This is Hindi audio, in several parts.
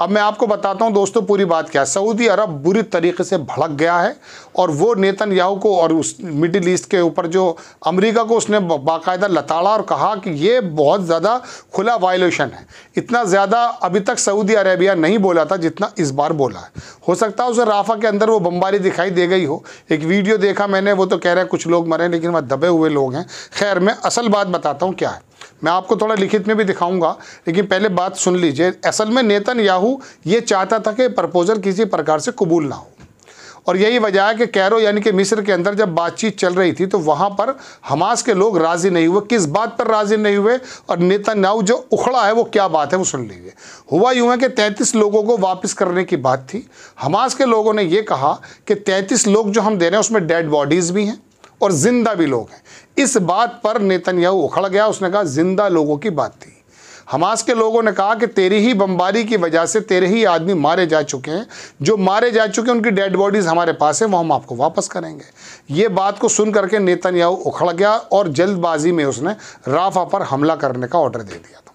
अब मैं आपको बताता हूँ दोस्तों पूरी बात क्या है सऊदी अरब बुरी तरीके से भड़क गया है और वो नेतन याहू को और उस मिडिल ईस्ट के ऊपर जो अमेरिका को उसने बाकायदा लताड़ा और कहा कि ये बहुत ज़्यादा खुला वायलेशन है इतना ज़्यादा अभी तक सऊदी अरेबिया नहीं बोला था जितना इस बार बोला है हो सकता है उसे राफा के अंदर वो बम्बारी दिखाई दे गई हो एक वीडियो देखा मैंने वो तो कह रहे हैं कुछ लोग मरे लेकिन वह दबे हुए लोग हैं खैर मैं असल बात बताता हूँ क्या है मैं आपको थोड़ा लिखित में भी दिखाऊंगा लेकिन पहले बात सुन लीजिए असल में नेतन याहू ये चाहता था कि प्रपोज़ल किसी प्रकार से कबूल ना हो और यही वजह है कि कैरो यानी कि मिस्र के अंदर जब बातचीत चल रही थी तो वहाँ पर हमास के लोग राज़ी नहीं हुए किस बात पर राज़ी नहीं हुए और नेतन्याहू जो उखड़ा है वो क्या बात है वो सुन लीजिए हुआ यूँ है कि तैंतीस लोगों को वापस करने की बात थी हमास के लोगों ने ये कहा कि तैंतीस लोग जो हम दे रहे हैं उसमें डेड बॉडीज़ भी हैं और ज़िंदा भी लोग हैं इस बात पर नेतन्याहू उखड़ गया उसने कहा ज़िंदा लोगों की बात थी हमास के लोगों ने कहा कि तेरी ही बमबारी की वजह से तेरे ही आदमी मारे जा चुके हैं जो मारे जा चुके हैं उनकी डेड बॉडीज़ हमारे पास है वो हम आपको वापस करेंगे ये बात को सुन करके नेतन्याहू उखड़ गया और जल्दबाजी में उसने राफा पर हमला करने का ऑर्डर दे दिया था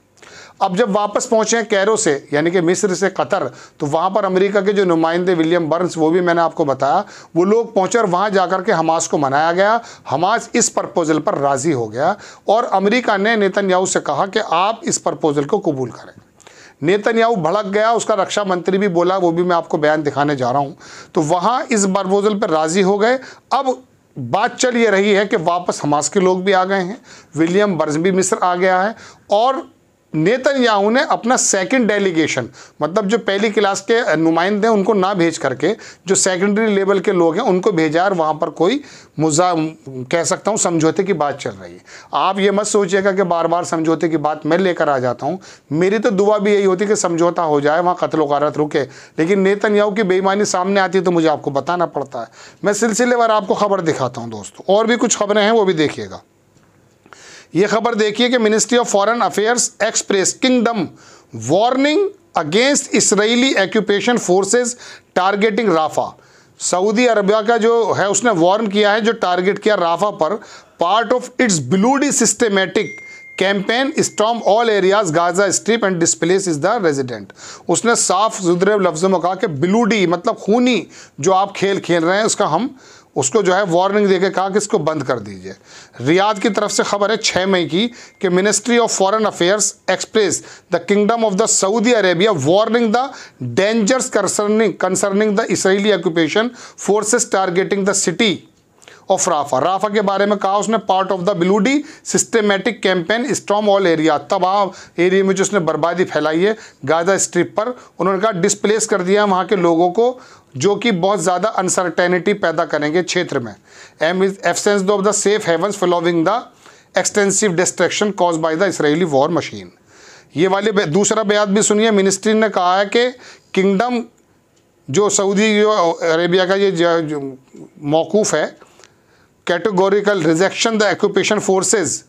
अब जब वापस पहुंचे हैं कैरो से यानी कि मिस्र से कतर तो वहाँ पर अमेरिका के जो नुमाइंदे विलियम बर्न्स वो भी मैंने आपको बताया वो लोग पहुँचे और वहाँ जाकर के हमास को मनाया गया हमास इस प्रपोजल पर राज़ी हो गया और अमेरिका ने नेतन्याहू से कहा कि आप इस प्रपोजल को कबूल करें नेतन्याहू भड़क गया उसका रक्षा मंत्री भी बोला वो भी मैं आपको बयान दिखाने जा रहा हूँ तो वहाँ इस प्रपोजल पर राज़ी हो गए अब बात चल ये रही है कि वापस हमास के लोग भी आ गए हैं विलियम बर्ज भी मिस्र आ गया है और नेतन्याहू ने अपना सेकंड डेलीगेशन मतलब जो पहली क्लास के नुमाइंदे हैं उनको ना भेज करके जो सेकेंडरी लेवल के लोग हैं उनको भेजा और वहाँ पर कोई मुजा कह सकता हूँ समझौते की बात चल रही है आप ये मत सोचिएगा कि बार बार समझौते की बात मैं लेकर आ जाता हूँ मेरी तो दुआ भी यही होती कि समझौता हो जाए वहाँ कत्लो कारत रुके लेकिन नेतन की बेईमानी सामने आती है तो मुझे आपको बताना पड़ता है मैं सिलसिलेवार आपको खबर दिखाता हूँ दोस्तों और भी कुछ खबरें हैं वो भी देखिएगा ये खबर देखिए कि ministry of foreign affairs express kingdom warning against Israeli occupation forces targeting Rafah Saudi Arabia का जो है उसने वार्न किया है जो टारगेट किया राफा पर part of its bloody systematic campaign storm all areas Gaza strip and displace is the resident उसने साफ सुधरे लफ्ज़ों में कहा कि ब्लूडी मतलब खूनी जो आप खेल खेल रहे हैं उसका हम उसको जो है वार्निंग देकर कहा कि इसको बंद कर दीजिए रियाद की तरफ से खबर है छः मई की कि ministry of foreign affairs express the kingdom of the Saudi Arabia warning the dangers concerning concerning the Israeli occupation forces targeting the city of Rafah Rafah के बारे में कहा उसने part of the bloody systematic campaign storm all area तबाह एरिया में जो उसने बर्बादी फैलाई है गाजा स्ट्रिप पर उन्होंने कहा डिस्प्लेस कर दिया है वहाँ के लोगों को जो कि बहुत ज़्यादा अनसर्टेनिटी पैदा करेंगे क्षेत्र में aim is two of the safe haven following the extensive destruction caused by the Israeli war machine ये वाले दूसरा बयान भी सुनिए मिनिस्ट्री ने कहा है कि किंगडम जो सऊदी अरेबिया का ये मौकूफ़ है categorical rejection the occupation forces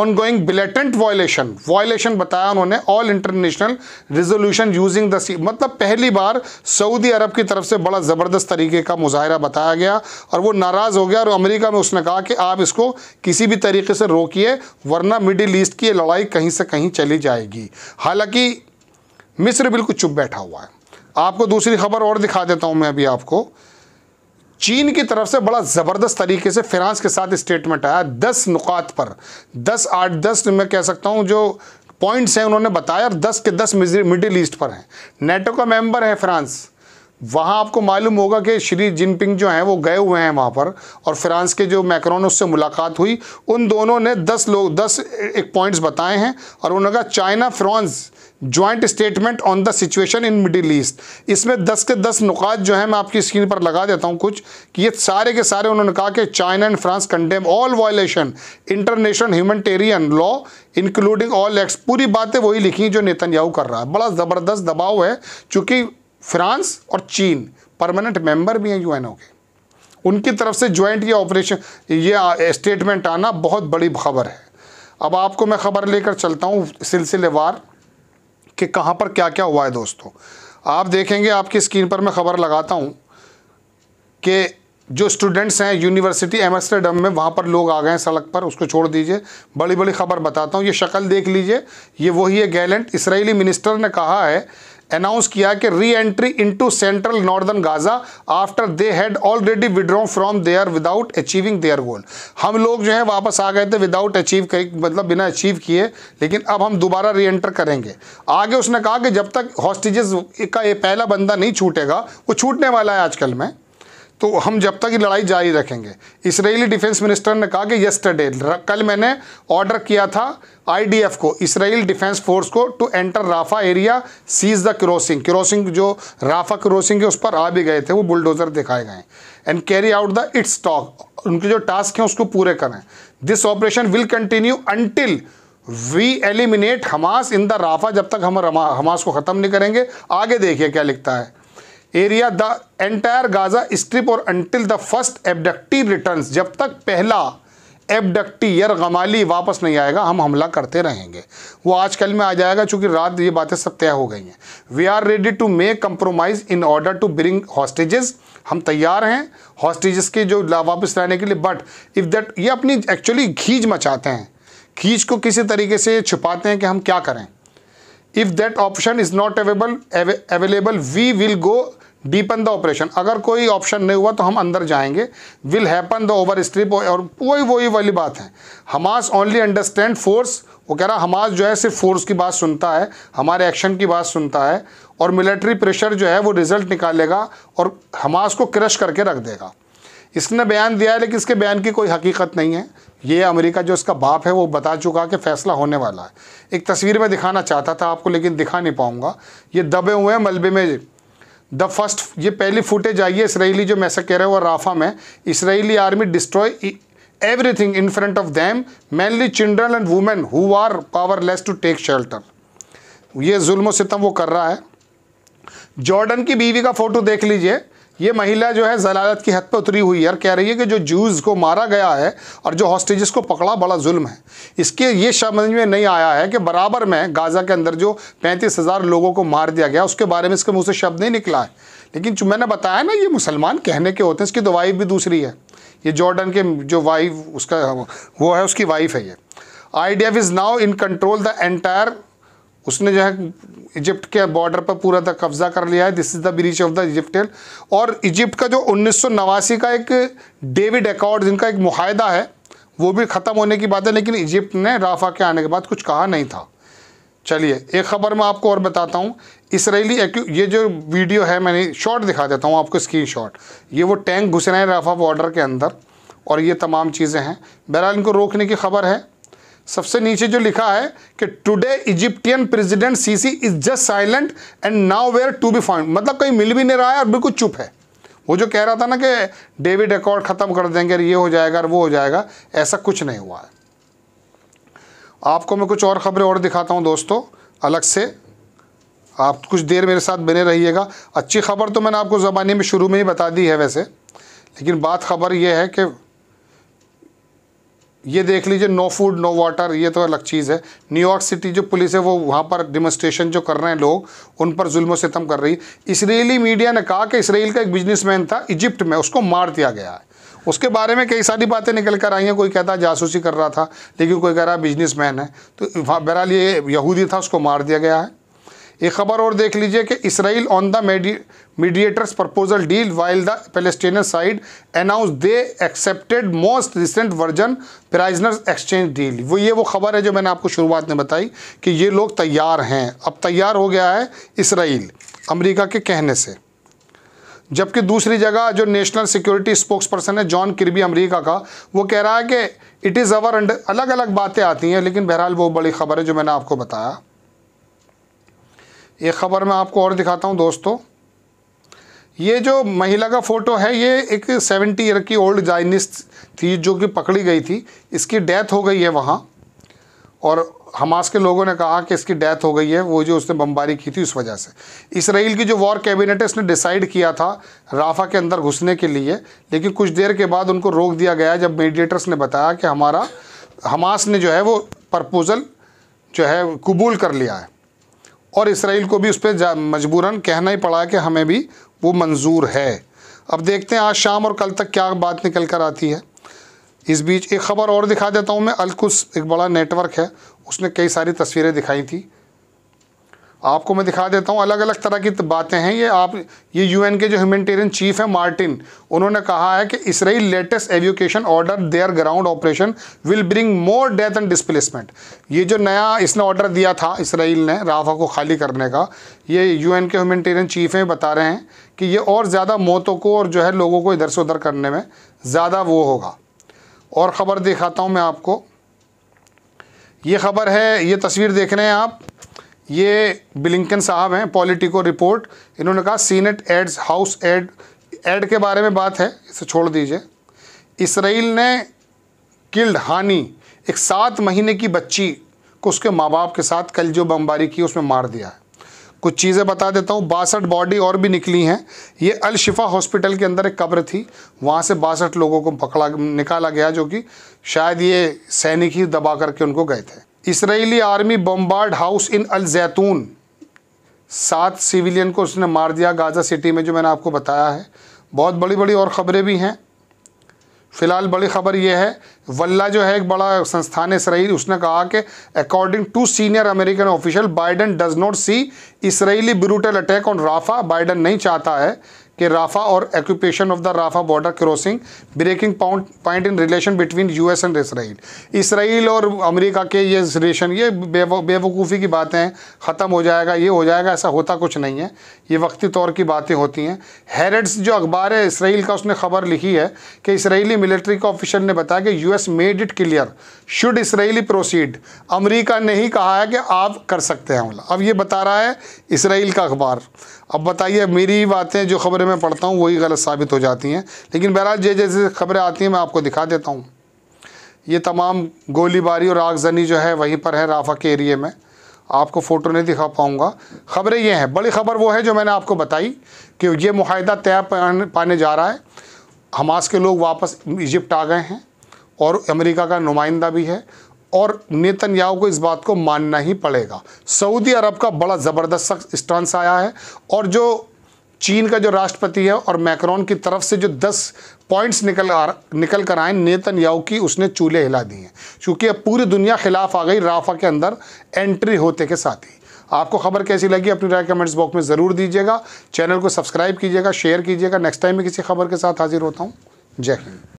ongoing blatant violation violation बताया उन्होंने all international resolution using the sea मतलब पहली बार सऊदी अरब की तरफ से बड़ा ज़बरदस्त तरीके का मुजाहरा बताया गया और वो नाराज़ हो गया और अमेरिका में उसने कहा कि आप इसको किसी भी तरीके से रोकिए वरना मिडिल ईस्ट की ये लड़ाई कहीं से कहीं चली जाएगी हालांकि मिस्र बिल्कुल चुप बैठा हुआ है आपको दूसरी खबर और दिखा देता हूँ मैं अभी आपको चीन की तरफ से बड़ा ज़बरदस्त तरीके से फ्रांस के साथ स्टेटमेंट आया दस नुकात पर दस आठ दस मैं कह सकता हूँ जो पॉइंट्स हैं उन्होंने बताया और दस के दस मिडिल ईस्ट पर हैं नेटो का मेंबर है फ्रांस वहाँ आपको मालूम होगा कि श्री जिनपिंग जो हैं वो गए हुए हैं वहाँ पर और फ्रांस के जो मैक्रोन उससे मुलाकात हुई उन दोनों ने दस लोग दस एक पॉइंट्स बताए हैं और उन्होंने कहा China France joint statement on the situation in Middle East इसमें 10 के 10 नुकात जो है मैं आपकी स्क्रीन पर लगा देता हूं कुछ कि ये सारे के सारे उन्होंने कहा कि China and France condemn all violation international humanitarian law including all ex पूरी बातें वही लिखी जो नेतन्याहू कर रहा है बड़ा ज़बरदस्त दबाव है चूँकि फ्रांस और चीन परमानेंट मेम्बर भी हैं यू के उनकी तरफ से ज्वाइंट ये ऑपरेशन ये स्टेटमेंट आना बहुत बड़ी खबर है अब आपको मैं खबर लेकर चलता हूँ सिलसिलेवार कि कहाँ पर क्या क्या हुआ है दोस्तों आप देखेंगे आपकी स्क्रीन पर मैं ख़बर लगाता हूँ कि जो स्टूडेंट्स हैं यूनिवर्सिटी एमस्टरडम में वहाँ पर लोग आ गए हैं सड़क पर उसको छोड़ दीजिए बड़ी बड़ी खबर बताता हूँ ये शक्ल देख लीजिए ये वही है गैलेंट इसराइली मिनिस्टर ने कहा है अनाउंस किया कि reentry to central northern Gaza after they had already withdraw from there without achieving their goal हम लोग जो है वापस आ गए थे विदाउट अचीव मतलब बिना अचीव किए लेकिन अब हम दोबारा री एंटर करेंगे आगे उसने कहा कि जब तक हॉस्टेजेस का ये पहला बंदा नहीं छूटेगा वो छूटने वाला है आजकल में तो हम जब तक ये लड़ाई जारी रखेंगे इसराइली डिफेंस मिनिस्टर ने कहा कि यस्टरडे कल मैंने ऑर्डर किया था आईडीएफ को इसराइल डिफेंस फोर्स को to enter Rafah area seize the crossing crossing जो राफा क्रॉसिंग है उस पर आ भी गए थे वो बुलडोजर दिखाए गए and carry out the its task उनके जो टास्क हैं उसको पूरे करें this operation will continue until we eliminate Hamas in the Rafah जब तक हम हमास को ख़त्म नहीं करेंगे आगे देखिए क्या लिखता है area the entire Gaza strip और until the first abductee return जब तक पहला एबडक्टी यर गमाली वापस नहीं आएगा हम हमला करते रहेंगे वो आज कल में आ जाएगा चूंकि रात ये बातें सब तय हो गई हैं we are ready to make compromise in order to bring hostages हम तैयार हैं हॉस्टेजेस के जो वापस लाने के लिए बट इफ़ दैट ये अपनी एक्चुअली घीज मचाते हैं खींच को किसी तरीके से छुपाते हैं कि हम क्या करें if that option is not available available we will go deepen the operation अगर कोई ऑप्शन नहीं हुआ तो हम अंदर जाएंगे will happen the over strip और वही वही वाली बात है हमास ओनली अंडरस्टैंड फोर्स वो कह रहा हमास जो है सिर्फ फोर्स की बात सुनता है हमारे एक्शन की बात सुनता है और मिलिट्री प्रेशर जो है वो रिजल्ट निकालेगा और हमास को क्रश करके रख देगा इसने बयान दिया है लेकिन इसके बयान की कोई हकीकत नहीं है ये अमेरिका जो इसका बाप है वो बता चुका कि फ़ैसला होने वाला है एक तस्वीर में दिखाना चाहता था आपको लेकिन दिखा नहीं पाऊँगा ये दबे हुए हैं मलबे में द फर्स्ट ये पहली फुटेज आई है इसराइली जो मैसा रहे हैं वो राफा में Israeli army destroy everything in front of them mainly children and women who are powerless to take shelter ये जुल्म सितम वो कर रहा है जॉर्डन की बीवी का फ़ोटो देख लीजिए ये महिला जो है जलालत की हद पर उतरी हुई है और कह रही है कि जो जूज़ को मारा गया है और जो हॉस्टेजेस को पकड़ा बड़ा जुल्म है इसके ये समझ में नहीं आया है कि बराबर में गाज़ा के अंदर जो पैंतीस हज़ार लोगों को मार दिया गया उसके बारे में इसके मुँह से शब्द नहीं निकला है लेकिन जो मैंने बताया ना ये मुसलमान कहने के होते हैं इसकी दवाई तो भी दूसरी है ये जॉर्डन के जो वाइफ उसका वो है उसकी वाइफ है ये I D F is now in control the entire उसने जो है इजिप्ट के बॉर्डर पर पूरा तक कब्जा कर लिया है this is the breach of the Egyptian और इजिप्ट का जो उन्नीस का एक डेविड एकॉर्ड जिनका एक माहिदा है वो भी ख़त्म होने की बात है लेकिन इजिप्ट ने राफा के आने के बाद कुछ कहा नहीं था चलिए एक ख़बर मैं आपको और बताता हूँ इसराइली ये जो वीडियो है मैंने शॉर्ट दिखा देता हूँ आपको स्क्रीन शॉट ये वो टैंक घुस रहे हैं राफा बॉर्डर के अंदर और ये तमाम चीज़ें हैं बहरहाल इनको रोकने की खबर है सबसे नीचे जो लिखा है कि today Egyptian president Sisi is just silent and now where to be found मतलब कहीं मिल भी नहीं रहा है और बिल्कुल चुप है वो जो कह रहा था ना कि डेविड रिकॉर्ड ख़त्म कर देंगे ये हो जाएगा और वो हो जाएगा ऐसा कुछ नहीं हुआ है आपको मैं कुछ और ख़बरें और दिखाता हूँ दोस्तों अलग से आप कुछ देर मेरे साथ बने रहिएगा अच्छी खबर तो मैंने आपको ज़बानी में शुरू में ही बता दी है वैसे लेकिन बात खबर यह है कि ये देख लीजिए नो फूड नो वाटर ये तो अलग चीज़ है न्यूयॉर्क सिटी जो पुलिस है वो वहाँ पर डिमोस्ट्रेशन जो कर रहे हैं लोग उन पर जुल्म सितम कर रही है इसराइली मीडिया ने कहा कि इसराइल का एक बिजनेसमैन था इजिप्ट में उसको मार दिया गया है उसके बारे में कई सारी बातें निकल कर आई हैं कोई कहता जासूसी कर रहा था लेकिन कोई कह रहा बिजनेस है तो बहरहाल ये यहूदी था उसको मार दिया गया है एक खबर और देख लीजिए कि Israel on the mediators proposal deal while the Palestinian side announce they accepted most recent version prisoners exchange deal वो ये वो खबर है जो मैंने आपको शुरुआत में बताई कि ये लोग तैयार हैं अब तैयार हो गया है इसराइल अमरीका के कहने से जबकि दूसरी जगह जो नेशनल सिक्योरिटी स्पोक्स पर्सन है जॉन किरबी अमरीका का वो कह रहा है कि इट इज़ अवर अंडर अलग अलग बातें आती हैं लेकिन बहरहाल वो बड़ी खबर है जो मैंने आपको बताया ये ख़बर मैं आपको और दिखाता हूँ दोस्तों ये जो महिला का फ़ोटो है ये एक सेवेंटी ईयर की ओल्ड जाइनिस थी जो कि पकड़ी गई थी इसकी डेथ हो गई है वहाँ और हमास के लोगों ने कहा कि इसकी डेथ हो गई है वो जो उसने बमबारी की थी उस वजह से इसराइल की जो वॉर कैबिनेट है उसने डिसाइड किया था राफा के अंदर घुसने के लिए लेकिन कुछ देर के बाद उनको रोक दिया गया जब मीडिएटर्स ने बताया कि हमारा हमास ने जो है वो प्रपोज़ल जो है कबूल कर लिया है और इसराइल को भी उस पर मजबूरन कहना ही पड़ा कि हमें भी वो मंजूर है अब देखते हैं आज शाम और कल तक क्या बात निकल कर आती है इस बीच एक ख़बर और दिखा देता हूँ मैं अलकुस एक बड़ा नेटवर्क है उसने कई सारी तस्वीरें दिखाई थी आपको मैं दिखा देता हूँ अलग अलग तरह की बातें हैं ये आप ये यूएन के जो ह्यूमनिटेरियन चीफ हैं मार्टिन उन्होंने कहा है कि Israel latest evacuation order their ground operation will bring more death and displacement ये जो नया इसने ऑर्डर दिया था इसराइल ने राफा को खाली करने का ये यू के ह्यूमनिटेरियन चीफ हैं बता रहे हैं कि ये और ज़्यादा मौतों को और जो है लोगों को इधर से उधर करने में ज़्यादा वो होगा और ख़बर दिखाता हूँ मैं आपको ये खबर है ये तस्वीर देख रहे हैं आप ये बिलिंकन साहब हैं पॉलिटिको रिपोर्ट इन्होंने कहा Senate aides house aide aide के बारे में बात है इसे छोड़ दीजिए इसराइल ने किल्ड हानि एक सात महीने की बच्ची को उसके माँ बाप के साथ कल जो बमबारी की उसमें मार दिया है कुछ चीज़ें बता देता हूँ बासठ बॉडी और भी निकली हैं ये अल शिफा हॉस्पिटल के अंदर एक कब्र थी वहाँ से बासठ लोगों को पकड़ा निकाला गया जो कि शायद ये सैनिक ही दबा करके उनको गए थे Israeli army bombard house in al Zeitoun सात सिविलियन को उसने मार दिया गाज़ा सिटी में जो मैंने आपको बताया है बहुत बड़ी बड़ी और ख़बरें भी हैं फ़िलहाल बड़ी ख़बर यह है वल्ला जो है एक बड़ा संस्थान इसराइल उसने कहा कि according to senior American official Biden does not see Israeli brutal attack on Rafah Biden नहीं चाहता है कि राफा और occupation of the Rafah border crossing breaking point point in relation between US and Israel Israel और अमेरिका के ये रिलेशन ये बेवकूफ़ी की बातें हैं ख़त्म हो जाएगा ये हो जाएगा ऐसा होता कुछ नहीं है ये वक्ती तौर की बातें होती हैं हेरड्स जो अखबार है इसराइल का उसने खबर लिखी है कि इसराइली मिलिट्री का ऑफिशियल ने बताया कि US made it clear should Israeli proceed अमरीका ने ही कहा है कि आप कर सकते हैं अब ये बता रहा है इसराइल का अखबार अब बताइए मेरी बातें जो खबरें मैं पढ़ता हूँ वही गलत साबित हो जाती हैं लेकिन बहरहाल जे जैसे खबरें आती हैं मैं आपको दिखा देता हूँ ये तमाम गोलीबारी और आगजनी जो है वहीं पर है राफा के एरिए में आपको फ़ोटो नहीं दिखा पाऊँगा खबरें ये हैं बड़ी खबर वो है जो मैंने आपको बताई कि ये माहिदा तय पाने जा रहा है हमास के लोग वापस इजिप्ट आ गए हैं और अमेरिका का नुमाइंदा भी है और नेतन्याहू को इस बात को मानना ही पड़ेगा सऊदी अरब का बड़ा ज़बरदस्त स्टांस आया है और जो चीन का जो राष्ट्रपति है और मैक्रोन की तरफ से जो दस पॉइंट्स निकल आ निकल कर आए नेतन्याहू की उसने चूल्हे हिला दिए हैं क्योंकि अब पूरी दुनिया खिलाफ आ गई राफा के अंदर एंट्री होते के साथ ही आपको खबर कैसी लगी अपनी राय कमेंट्स बॉक्स में ज़रूर दीजिएगा चैनल को सब्सक्राइब कीजिएगा शेयर कीजिएगा नेक्स्ट टाइम में किसी खबर के साथ हाजिर होता हूँ जय हिंद